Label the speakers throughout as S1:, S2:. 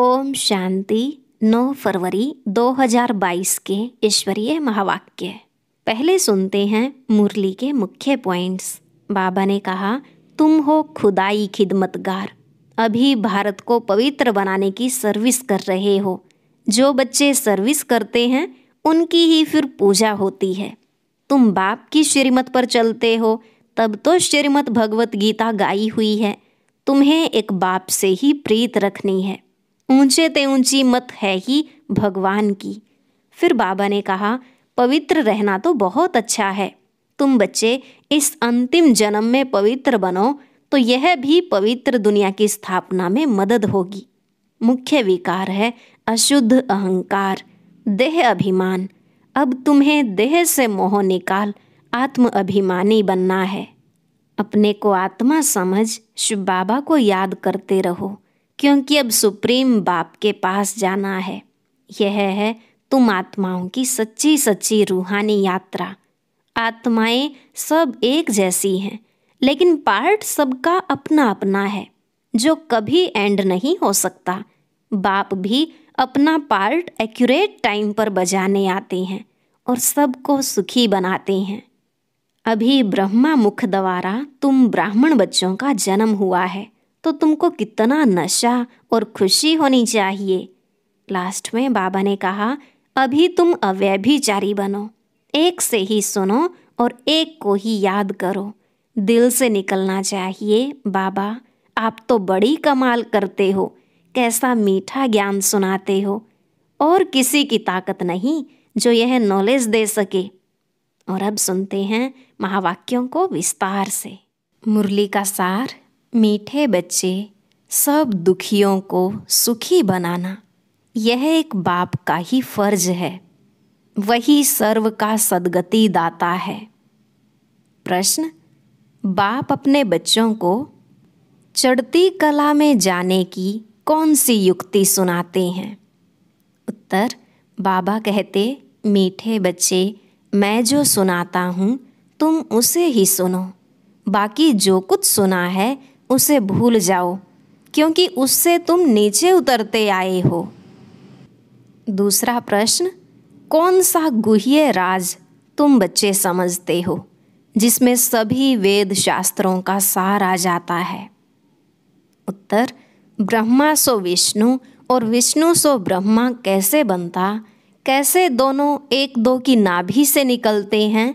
S1: ओम शांति 9 फरवरी 2022 के ईश्वरीय महावाक्य पहले सुनते हैं मुरली के मुख्य पॉइंट्स बाबा ने कहा तुम हो खुदाई खिदमतगार अभी भारत को पवित्र बनाने की सर्विस कर रहे हो जो बच्चे सर्विस करते हैं उनकी ही फिर पूजा होती है तुम बाप की श्रीमत पर चलते हो तब तो श्रीमत भगवत गीता गाई हुई है तुम्हें एक बाप से ही प्रीत रखनी है ऊंचे ते ऊंची मत है ही भगवान की फिर बाबा ने कहा पवित्र रहना तो बहुत अच्छा है तुम बच्चे इस अंतिम जन्म में पवित्र बनो तो यह भी पवित्र दुनिया की स्थापना में मदद होगी मुख्य विकार है अशुद्ध अहंकार देह अभिमान अब तुम्हें देह से मोह निकाल आत्म अभिमानी बनना है अपने को आत्मा समझ शिव बाबा को याद करते रहो क्योंकि अब सुप्रीम बाप के पास जाना है यह है तुम आत्माओं की सच्ची सच्ची रूहानी यात्रा आत्माएं सब एक जैसी हैं लेकिन पार्ट सबका अपना अपना है जो कभी एंड नहीं हो सकता बाप भी अपना पार्ट एक्यूरेट टाइम पर बजाने आते हैं और सबको सुखी बनाते हैं अभी ब्रह्मा मुख द्वारा तुम ब्राह्मण बच्चों का जन्म हुआ है तो तुमको कितना नशा और खुशी होनी चाहिए लास्ट में बाबा ने कहा अभी तुम अव्यभिचारी बनो एक से ही सुनो और एक को ही याद करो दिल से निकलना चाहिए बाबा आप तो बड़ी कमाल करते हो कैसा मीठा ज्ञान सुनाते हो और किसी की ताकत नहीं जो यह नॉलेज दे सके और अब सुनते हैं महावाक्यों को विस्तार से मुरली का सार मीठे बच्चे सब दुखियों को सुखी बनाना यह एक बाप का ही फर्ज है वही सर्व का सदगति दाता है प्रश्न बाप अपने बच्चों को चढ़ती कला में जाने की कौन सी युक्ति सुनाते हैं उत्तर बाबा कहते मीठे बच्चे मैं जो सुनाता हूँ तुम उसे ही सुनो बाकी जो कुछ सुना है उसे भूल जाओ क्योंकि उससे तुम नीचे उतरते आए हो दूसरा प्रश्न कौन सा गुह्य राज तुम बच्चे समझते हो जिसमें सभी वेद शास्त्रों का सार आ जाता है उत्तर ब्रह्मा सो विष्णु और विष्णु सो ब्रह्मा कैसे बनता कैसे दोनों एक दो की नाभि से निकलते हैं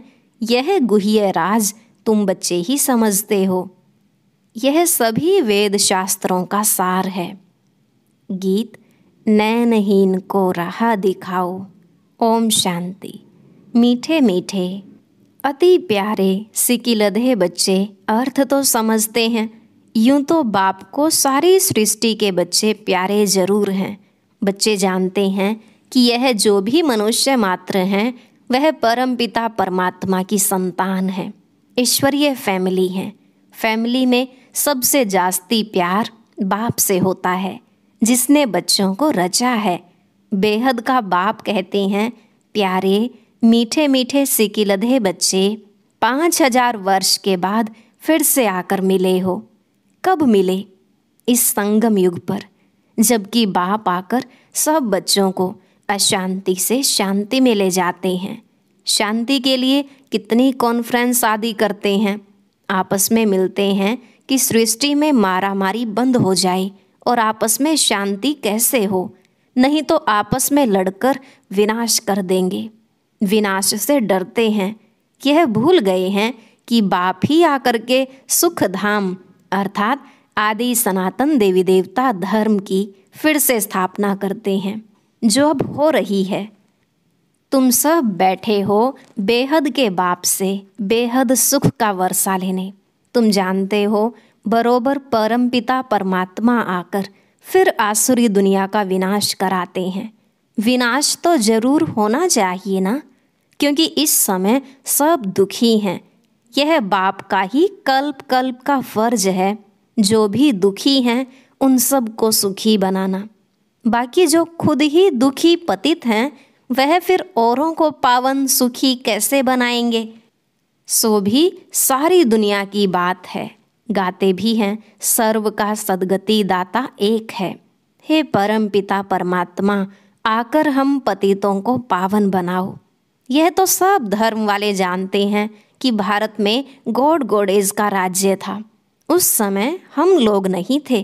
S1: यह गुह्य राज तुम बच्चे ही समझते हो यह सभी वेद शास्त्रों का सार है गीत नैनहीन को राह दिखाओ ओम शांति मीठे मीठे अति प्यारे सिकिलधे बच्चे अर्थ तो समझते हैं यूं तो बाप को सारी सृष्टि के बच्चे प्यारे जरूर हैं बच्चे जानते हैं कि यह जो भी मनुष्य मात्र हैं वह परम पिता परमात्मा की संतान है ईश्वरीय फैमिली है फैमिली में सबसे जास्ती प्यार बाप से होता है जिसने बच्चों को रचा है बेहद का बाप कहते हैं प्यारे मीठे मीठे सिकिलधे बच्चे पाँच हजार वर्ष के बाद फिर से आकर मिले हो कब मिले इस संगम युग पर जबकि बाप आकर सब बच्चों को अशांति से शांति में ले जाते हैं शांति के लिए कितनी कॉन्फ्रेंस आदि करते हैं आपस में मिलते हैं कि सृष्टि में मारामारी बंद हो जाए और आपस में शांति कैसे हो नहीं तो आपस में लड़कर विनाश कर देंगे विनाश से डरते हैं यह भूल गए हैं कि बाप ही आकर के सुख धाम अर्थात आदि सनातन देवी देवता धर्म की फिर से स्थापना करते हैं जो अब हो रही है तुम सब बैठे हो बेहद के बाप से बेहद सुख का वर्षा लेने तुम जानते हो बरोबर परमपिता परमात्मा आकर फिर आसुरी दुनिया का विनाश कराते हैं विनाश तो जरूर होना चाहिए ना क्योंकि इस समय सब दुखी हैं यह बाप का ही कल्प कल्प का फर्ज है जो भी दुखी हैं उन सब को सुखी बनाना बाकी जो खुद ही दुखी पतित हैं वह फिर औरों को पावन सुखी कैसे बनाएंगे सो भी सारी दुनिया की बात है गाते भी हैं सर्व का सदगति दाता एक है हे परम पिता परमात्मा आकर हम पतितों को पावन बनाओ यह तो सब धर्म वाले जानते हैं कि भारत में गोड गोडेज का राज्य था उस समय हम लोग नहीं थे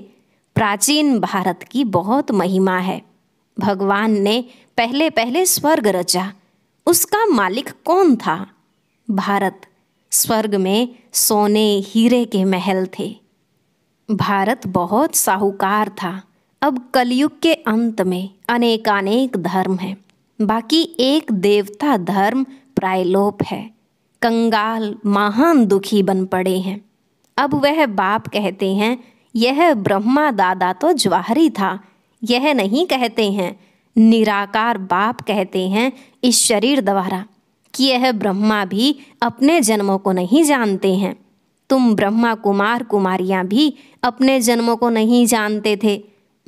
S1: प्राचीन भारत की बहुत महिमा है भगवान ने पहले पहले स्वर्ग रचा उसका मालिक कौन था भारत स्वर्ग में सोने हीरे के महल थे भारत बहुत साहूकार था अब कलयुग के अंत में अनेकानेक धर्म हैं बाकी एक देवता धर्म प्रायलोप है कंगाल महान दुखी बन पड़े हैं अब वह बाप कहते हैं यह ब्रह्मा दादा तो ज्वाहरी था यह नहीं कहते हैं निराकार बाप कहते हैं इस शरीर द्वारा कि यह ब्रह्मा भी अपने जन्मों को नहीं जानते हैं तुम ब्रह्मा कुमार कुमारियाँ भी अपने जन्मों को नहीं जानते थे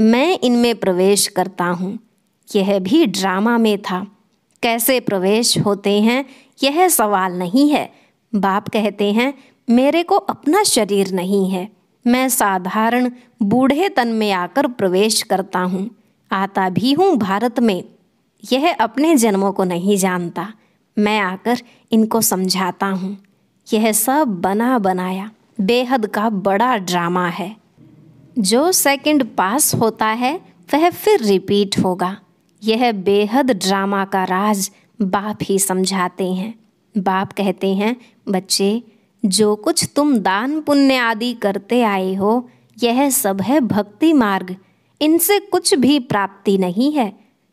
S1: मैं इनमें प्रवेश करता हूँ यह भी ड्रामा में था कैसे प्रवेश होते हैं यह सवाल नहीं है बाप कहते हैं मेरे को अपना शरीर नहीं है मैं साधारण बूढ़े तन में आकर प्रवेश करता हूँ आता भी हूँ भारत में यह अपने जन्मों को नहीं जानता मैं आकर इनको समझाता हूँ यह सब बना बनाया बेहद का बड़ा ड्रामा है जो सेकंड पास होता है वह फिर रिपीट होगा यह बेहद ड्रामा का राज बाप ही समझाते हैं बाप कहते हैं बच्चे जो कुछ तुम दान पुण्य आदि करते आए हो यह सब है भक्ति मार्ग इनसे कुछ भी प्राप्ति नहीं है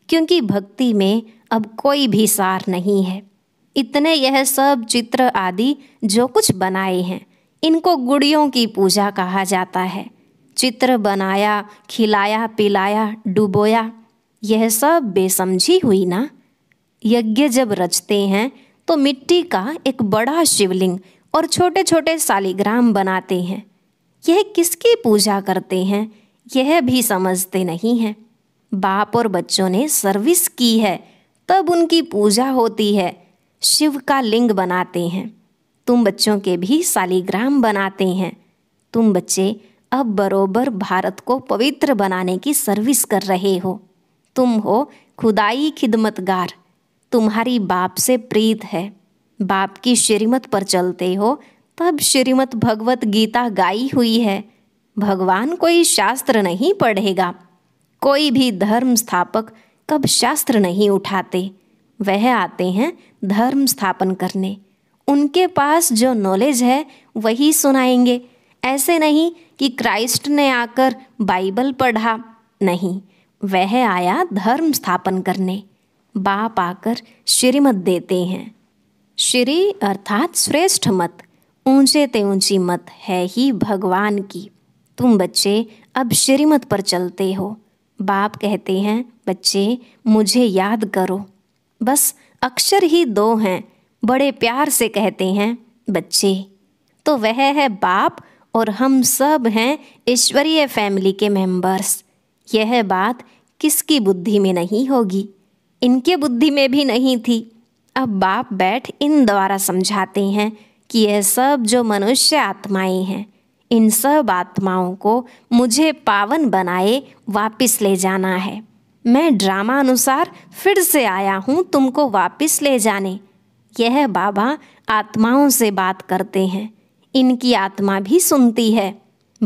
S1: क्योंकि भक्ति में अब कोई भी सार नहीं है इतने यह सब चित्र आदि जो कुछ बनाए हैं इनको गुड़ियों की पूजा कहा जाता है चित्र बनाया खिलाया पिलाया डुबोया यह सब बेसमझी हुई ना यज्ञ जब रचते हैं तो मिट्टी का एक बड़ा शिवलिंग और छोटे छोटे सालिग्राम बनाते हैं यह किसकी पूजा करते हैं यह भी समझते नहीं हैं बाप और बच्चों ने सर्विस की है तब उनकी पूजा होती है शिव का लिंग बनाते हैं तुम बच्चों के भी सालिग्राम बनाते हैं तुम बच्चे अब बरोबर भारत को पवित्र बनाने की सर्विस कर रहे हो तुम हो खुदाई खिदमतगार तुम्हारी बाप से प्रीत है बाप की श्रीमत पर चलते हो तब श्रीमत भगवत गीता गाई हुई है भगवान कोई शास्त्र नहीं पढ़ेगा कोई भी धर्म स्थापक कब शास्त्र नहीं उठाते वह आते हैं धर्म स्थापन करने उनके पास जो नॉलेज है वही सुनाएंगे ऐसे नहीं कि क्राइस्ट ने आकर बाइबल पढ़ा नहीं वह आया धर्म स्थापन करने बाप आकर श्रीमत देते हैं श्री अर्थात श्रेष्ठ मत ऊंचे ते ऊंची मत है ही भगवान की तुम बच्चे अब श्रीमत पर चलते हो बाप कहते हैं बच्चे मुझे याद करो बस अक्षर ही दो हैं बड़े प्यार से कहते हैं बच्चे तो वह है बाप और हम सब हैं ईश्वरीय फैमिली के मेंबर्स यह बात किसकी बुद्धि में नहीं होगी इनके बुद्धि में भी नहीं थी अब बाप बैठ इन द्वारा समझाते हैं कि यह सब जो मनुष्य आत्माएं हैं इन सब आत्माओं को मुझे पावन बनाए वापस ले जाना है मैं ड्रामा अनुसार फिर से आया हूँ तुमको वापस ले जाने यह बाबा आत्माओं से बात करते हैं इनकी आत्मा भी सुनती है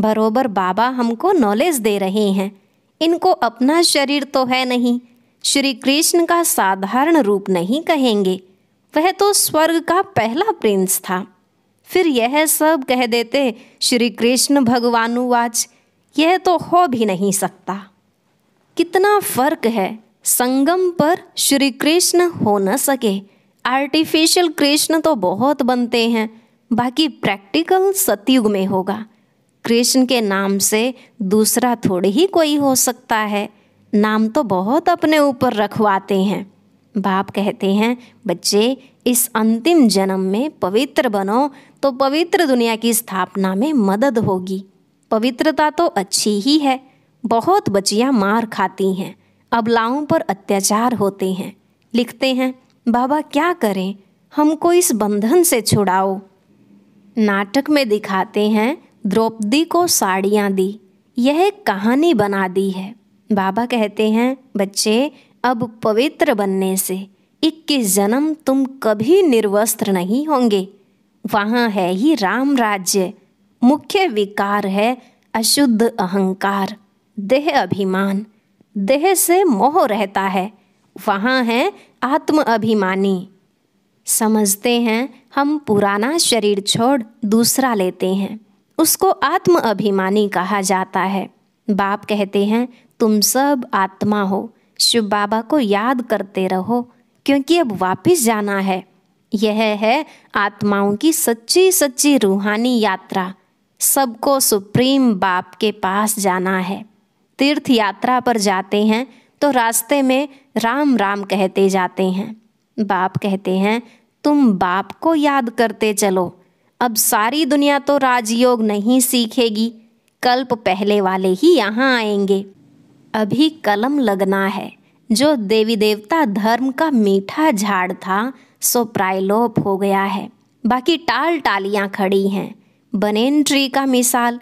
S1: बरोबर बाबा हमको नॉलेज दे रहे हैं इनको अपना शरीर तो है नहीं श्री कृष्ण का साधारण रूप नहीं कहेंगे वह तो स्वर्ग का पहला प्रिंस था फिर यह सब कह देते श्री कृष्ण भगवानुवाच यह तो हो भी नहीं सकता कितना फर्क है संगम पर श्री कृष्ण हो न सके आर्टिफिशियल कृष्ण तो बहुत बनते हैं बाकी प्रैक्टिकल सतयुग में होगा कृष्ण के नाम से दूसरा थोड़े ही कोई हो सकता है नाम तो बहुत अपने ऊपर रखवाते हैं बाप कहते हैं बच्चे इस अंतिम जन्म में पवित्र बनो तो पवित्र दुनिया की स्थापना में मदद होगी पवित्रता तो अच्छी ही है बहुत बच्चियाँ मार खाती हैं अबलाओं पर अत्याचार होते हैं लिखते हैं बाबा क्या करें हमको इस बंधन से छुड़ाओ नाटक में दिखाते हैं द्रौपदी को साड़ियाँ दी यह एक कहानी बना दी है बाबा कहते हैं बच्चे अब पवित्र बनने से इक्कीस जन्म तुम कभी निर्वस्त्र नहीं होंगे वहाँ है ही राम राज्य मुख्य विकार है अशुद्ध अहंकार देह अभिमान देह से मोह रहता है वहाँ है आत्म अभिमानी समझते हैं हम पुराना शरीर छोड़ दूसरा लेते हैं उसको आत्म अभिमानी कहा जाता है बाप कहते हैं तुम सब आत्मा हो शिव बाबा को याद करते रहो क्योंकि अब वापस जाना है यह है आत्माओं की सच्ची सच्ची रूहानी यात्रा सबको सुप्रीम बाप के पास जाना है तीर्थ यात्रा पर जाते हैं तो रास्ते में राम राम कहते जाते हैं बाप कहते हैं तुम बाप को याद करते चलो अब सारी दुनिया तो राजयोग नहीं सीखेगी कल्प पहले वाले ही यहाँ आएंगे अभी कलम लगना है जो देवी देवता धर्म का मीठा झाड़ था सो प्रायलोप हो गया है बाकी टाल टालियाँ खड़ी हैं बनेन ट्री का मिसाल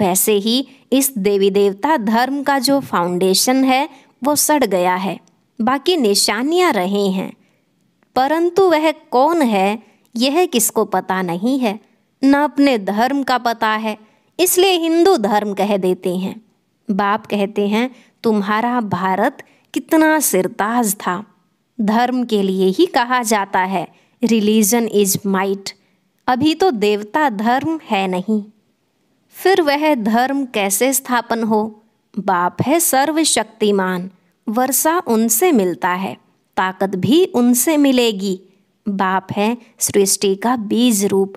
S1: वैसे ही इस देवी देवता धर्म का जो फाउंडेशन है वो सड़ गया है बाकी निशानियाँ रहे हैं परंतु वह कौन है यह किसको पता नहीं है न अपने धर्म का पता है इसलिए हिंदू धर्म कह देते हैं बाप कहते हैं तुम्हारा भारत कितना सिरताज था धर्म के लिए ही कहा जाता है रिलीजन इज माइट अभी तो देवता धर्म है नहीं फिर वह धर्म कैसे स्थापन हो बाप है सर्वशक्तिमान वर्षा उनसे मिलता है ताकत भी उनसे मिलेगी बाप है सृष्टि का बीज रूप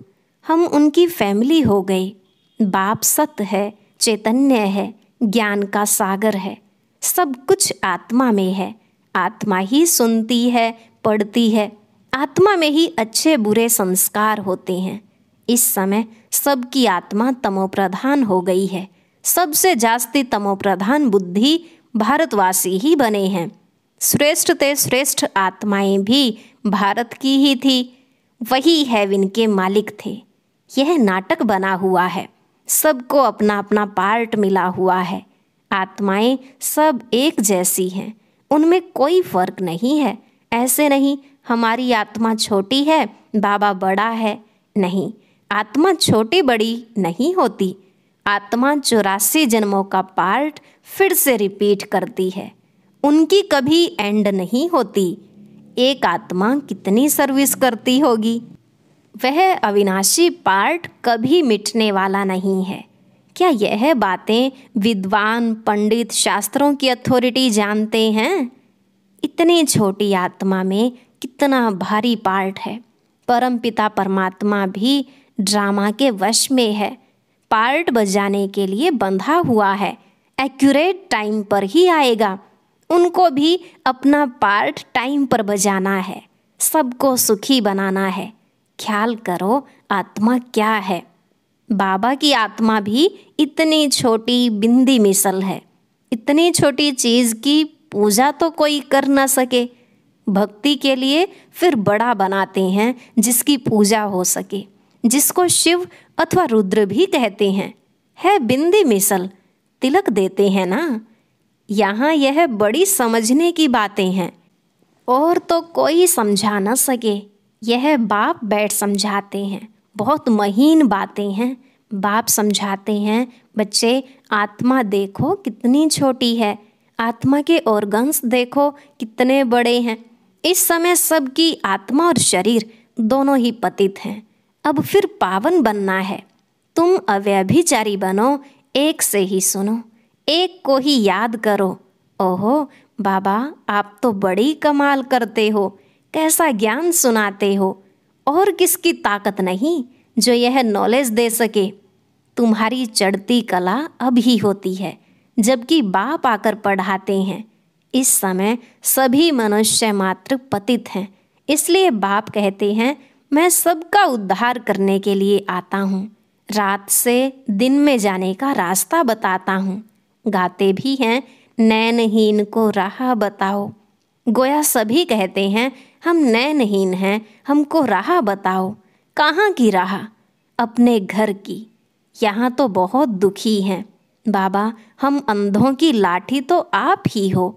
S1: हम उनकी फैमिली हो गई बाप सत्य है चैतन्य है ज्ञान का सागर है सब कुछ आत्मा में है आत्मा ही सुनती है पढ़ती है आत्मा में ही अच्छे बुरे संस्कार होते हैं इस समय सबकी आत्मा तमोप्रधान हो गई है सबसे जास्ती तमोप्रधान बुद्धि भारतवासी ही बने हैं श्रेष्ठ ते श्रेष्ठ आत्माएं भी भारत की ही थी वही है के मालिक थे यह नाटक बना हुआ है सबको अपना अपना पार्ट मिला हुआ है आत्माएं सब एक जैसी हैं उनमें कोई फर्क नहीं है ऐसे नहीं हमारी आत्मा छोटी है बाबा बड़ा है नहीं आत्मा छोटी बड़ी नहीं होती आत्मा चौरासी जन्मों का पार्ट फिर से रिपीट करती है उनकी कभी एंड नहीं होती एक आत्मा कितनी सर्विस करती होगी वह अविनाशी पार्ट कभी मिटने वाला नहीं है क्या यह बातें विद्वान पंडित शास्त्रों की अथॉरिटी जानते हैं इतनी छोटी आत्मा में कितना भारी पार्ट है परमपिता परमात्मा भी ड्रामा के वश में है पार्ट बजाने के लिए बंधा हुआ है एक्यूरेट टाइम पर ही आएगा उनको भी अपना पार्ट टाइम पर बजाना है सबको सुखी बनाना है ख्याल करो आत्मा क्या है बाबा की आत्मा भी इतनी छोटी बिंदी मिसल है इतनी छोटी चीज़ की पूजा तो कोई कर ना सके भक्ति के लिए फिर बड़ा बनाते हैं जिसकी पूजा हो सके जिसको शिव अथवा रुद्र भी कहते हैं है बिंदी मिसल तिलक देते हैं ना यहाँ यह बड़ी समझने की बातें हैं और तो कोई समझा न सके यह बाप बैठ समझाते हैं बहुत महीन बातें हैं बाप समझाते हैं बच्चे आत्मा देखो कितनी छोटी है आत्मा के ऑर्गन्स देखो कितने बड़े हैं इस समय सबकी आत्मा और शरीर दोनों ही पतित हैं अब फिर पावन बनना है तुम अव्यभिचारी बनो एक से ही सुनो एक को ही याद करो ओहो बाबा आप तो बड़ी कमाल करते हो कैसा ज्ञान सुनाते हो और किसकी ताकत नहीं जो यह नॉलेज दे सके तुम्हारी चढ़ती कला अब ही होती है जबकि बाप आकर पढ़ाते हैं इस समय सभी मनुष्य मात्र पतित हैं इसलिए बाप कहते हैं मैं सबका उद्धार करने के लिए आता हूँ रात से दिन में जाने का रास्ता बताता हूँ गाते भी हैं नैनहीन को राह बताओ गोया सभी कहते हैं हम नैनहीन हैं हमको राह बताओ कहाँ की राह अपने घर की यहाँ तो बहुत दुखी हैं बाबा हम अंधों की लाठी तो आप ही हो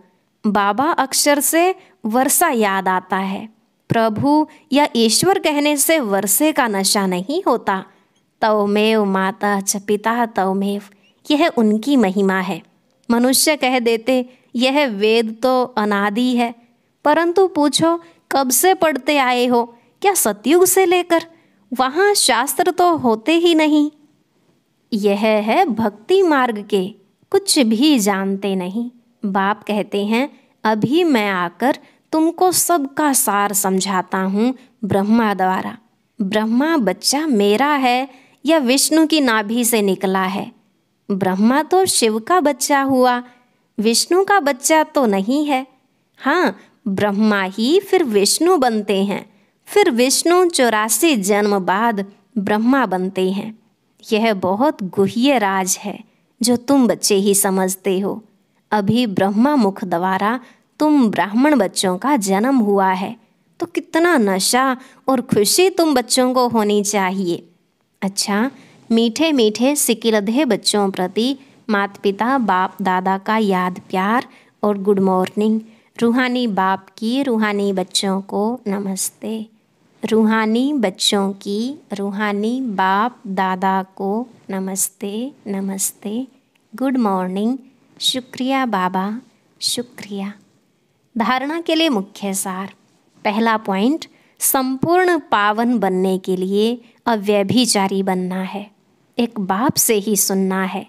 S1: बाबा अक्षर से वर्षा याद आता है प्रभु या ईश्वर कहने से वर्षे का नशा नहीं होता तवमेव माता च पिता तवमेव यह उनकी महिमा है मनुष्य कह देते यह वेद तो अनादि है परंतु पूछो कब से पढ़ते आए हो क्या सतयुग से लेकर वहाँ शास्त्र तो होते ही नहीं यह है भक्ति मार्ग के कुछ भी जानते नहीं बाप कहते हैं अभी मैं आकर तुमको सबका सार समझाता हूँ ब्रह्मा द्वारा ब्रह्मा बच्चा मेरा है या विष्णु की नाभि से निकला है ब्रह्मा तो शिव का बच्चा हुआ विष्णु का बच्चा तो नहीं है हाँ ब्रह्मा ही फिर विष्णु बनते हैं फिर विष्णु चौरासी जन्म बाद ब्रह्मा बनते हैं यह बहुत गुह्य राज है जो तुम बच्चे ही समझते हो अभी ब्रह्मा मुख द्वारा तुम ब्राह्मण बच्चों का जन्म हुआ है तो कितना नशा और खुशी तुम बच्चों को होनी चाहिए अच्छा मीठे मीठे सिकिलधे बच्चों प्रति माता पिता बाप दादा का याद प्यार और गुड मॉर्निंग रूहानी बाप की रूहानी बच्चों को नमस्ते रूहानी बच्चों की रूहानी बाप दादा को नमस्ते नमस्ते गुड मॉर्निंग शुक्रिया बाबा शुक्रिया धारणा के लिए मुख्य सार पहला पॉइंट संपूर्ण पावन बनने के लिए अव्यभिचारी बनना है एक बाप से ही सुनना है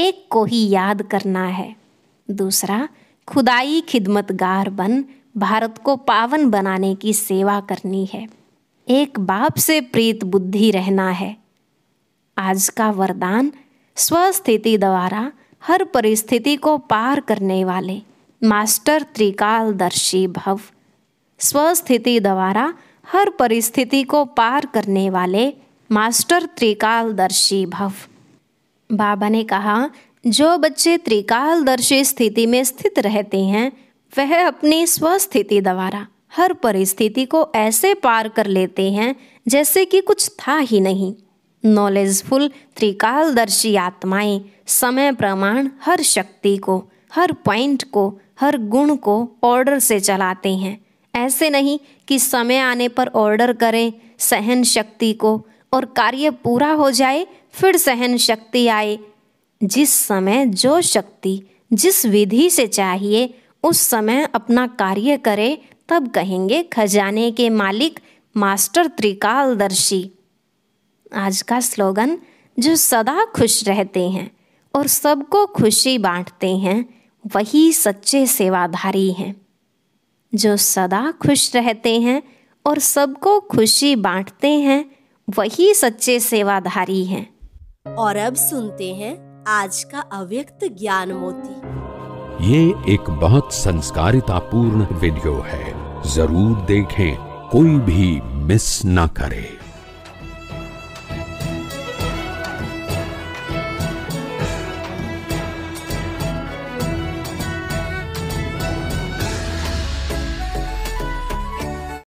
S1: एक को ही याद करना है दूसरा खुदाई खिदमतगार बन भारत को पावन बनाने की सेवा करनी है एक बाप से प्रीत बुद्धि रहना है आज का वरदान स्वस्थिति द्वारा हर परिस्थिति को पार करने वाले मास्टर त्रिकालदर्शी भव स्वस्थिति द्वारा हर परिस्थिति को पार करने वाले मास्टर त्रिकालदर्शी भव बाबा ने कहा जो बच्चे त्रिकालदर्शी स्थिति में स्थित रहते हैं वह अपनी स्वस्थिति द्वारा हर परिस्थिति को ऐसे पार कर लेते हैं जैसे कि कुछ था ही नहीं नॉलेजफुल त्रिकालदर्शी आत्माएं समय प्रमाण हर शक्ति को हर पॉइंट को हर गुण को ऑर्डर से चलाते हैं ऐसे नहीं कि समय आने पर ऑर्डर करें सहन शक्ति को और कार्य पूरा हो जाए फिर सहन शक्ति आए जिस समय जो शक्ति जिस विधि से चाहिए उस समय अपना कार्य करे तब कहेंगे खजाने के मालिक मास्टर त्रिकालदर्शी आज का स्लोगन जो सदा खुश रहते हैं और सबको खुशी बांटते हैं वही सच्चे सेवाधारी हैं जो सदा खुश रहते हैं और सबको खुशी बांटते हैं वही सच्चे सेवाधारी हैं और अब सुनते हैं आज का अव्यक्त ज्ञान मोती ये एक बहुत संस्कारिता पूर्ण वीडियो है जरूर देखें कोई भी मिस ना करे